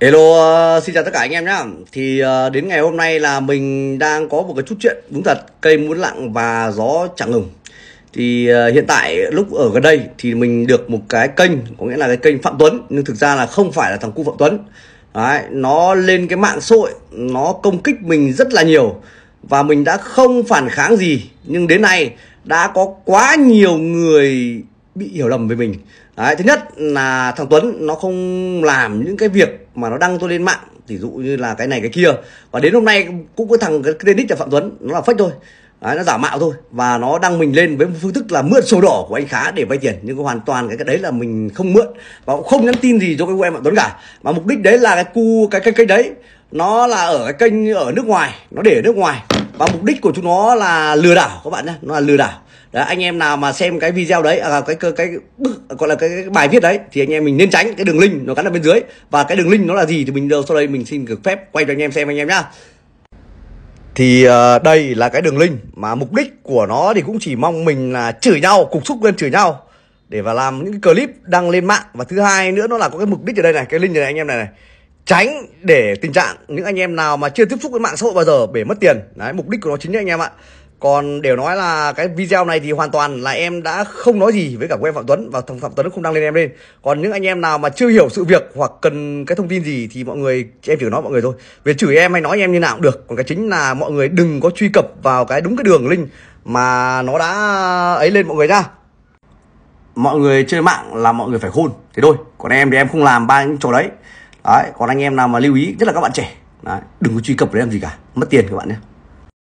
Hello, ờ, xin chào tất cả anh em nhé Thì ờ, đến ngày hôm nay là mình đang có một cái chút chuyện Đúng thật, cây muốn lặng và gió chẳng ngừng Thì ờ, hiện tại lúc ở gần đây thì mình được một cái kênh Có nghĩa là cái kênh Phạm Tuấn Nhưng thực ra là không phải là thằng cu Phạm Tuấn Đấy, Nó lên cái mạng xã hội Nó công kích mình rất là nhiều Và mình đã không phản kháng gì Nhưng đến nay đã có quá nhiều người bị hiểu lầm về mình đấy, thứ nhất là thằng Tuấn nó không làm những cái việc mà nó đăng tôi lên mạng ví dụ như là cái này cái kia và đến hôm nay cũng có thằng cái tên đích là Phạm Tuấn nó là fake thôi đấy, nó giả mạo thôi và nó đăng mình lên với phương thức là mượn sổ đỏ của anh Khá để vay tiền nhưng hoàn toàn cái, cái đấy là mình không mượn và cũng không nhắn tin gì cho cái em Phạm Tuấn cả mà mục đích đấy là cái cu cái cái kênh đấy nó là ở cái kênh ở nước ngoài nó để ở nước ngoài và mục đích của chúng nó là lừa đảo các bạn nhé nó là lừa đảo Đấy, anh em nào mà xem cái video đấy à, cái cái cái gọi là cái, cái bài viết đấy thì anh em mình nên tránh cái đường link nó gắn ở bên dưới và cái đường link nó là gì thì mình đều sau đây mình xin được phép quay cho anh em xem anh em nhá thì uh, đây là cái đường link mà mục đích của nó thì cũng chỉ mong mình là chửi nhau cục xúc lên chửi nhau để và làm những clip đăng lên mạng và thứ hai nữa nó là có cái mục đích ở đây này cái link này, này anh em này này tránh để tình trạng những anh em nào mà chưa tiếp xúc với mạng xã hội bao giờ để mất tiền đấy mục đích của nó chính là anh em ạ còn đều nói là cái video này thì hoàn toàn là em đã không nói gì với cả của Phạm Tuấn và thằng Phạm Tuấn không đăng lên em lên còn những anh em nào mà chưa hiểu sự việc hoặc cần cái thông tin gì thì mọi người em chỉ nói mọi người thôi về chửi em hay nói em như nào cũng được còn cái chính là mọi người đừng có truy cập vào cái đúng cái đường link mà nó đã ấy lên mọi người ra mọi người chơi mạng là mọi người phải khôn thế thôi còn em thì em không làm ba những chỗ đấy đấy còn anh em nào mà lưu ý nhất là các bạn trẻ đấy, đừng có truy cập đến em gì cả mất tiền các bạn nhé